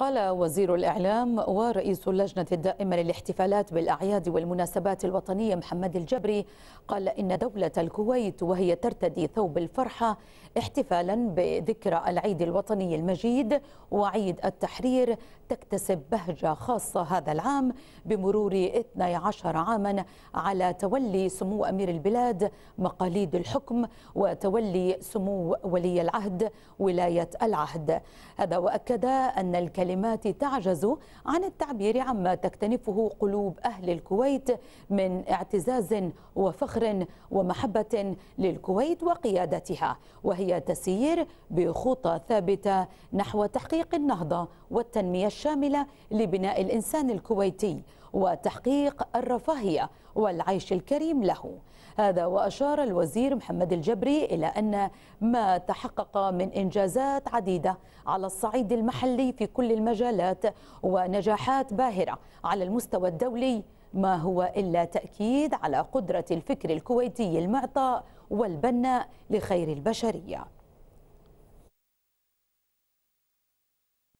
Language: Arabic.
قال وزير الإعلام ورئيس اللجنة الدائمة للاحتفالات بالأعياد والمناسبات الوطنية محمد الجبري قال إن دولة الكويت وهي ترتدي ثوب الفرحة احتفالا بذكرى العيد الوطني المجيد وعيد التحرير تكتسب بهجة خاصة هذا العام بمرور 12 عاما على تولي سمو أمير البلاد مقاليد الحكم وتولي سمو ولي العهد ولاية العهد هذا وأكد أن الكلمة الكلمات تعجز عن التعبير عما تكتنفه قلوب أهل الكويت من اعتزاز وفخر ومحبة للكويت وقيادتها وهي تسير بخطى ثابتة نحو تحقيق النهضة والتنمية الشاملة لبناء الإنسان الكويتي وتحقيق الرفاهية والعيش الكريم له هذا وأشار الوزير محمد الجبري إلى أن ما تحقق من إنجازات عديدة على الصعيد المحلي في كل المجالات ونجاحات باهرة على المستوى الدولي ما هو إلا تأكيد على قدرة الفكر الكويتي المعطاء والبناء لخير البشرية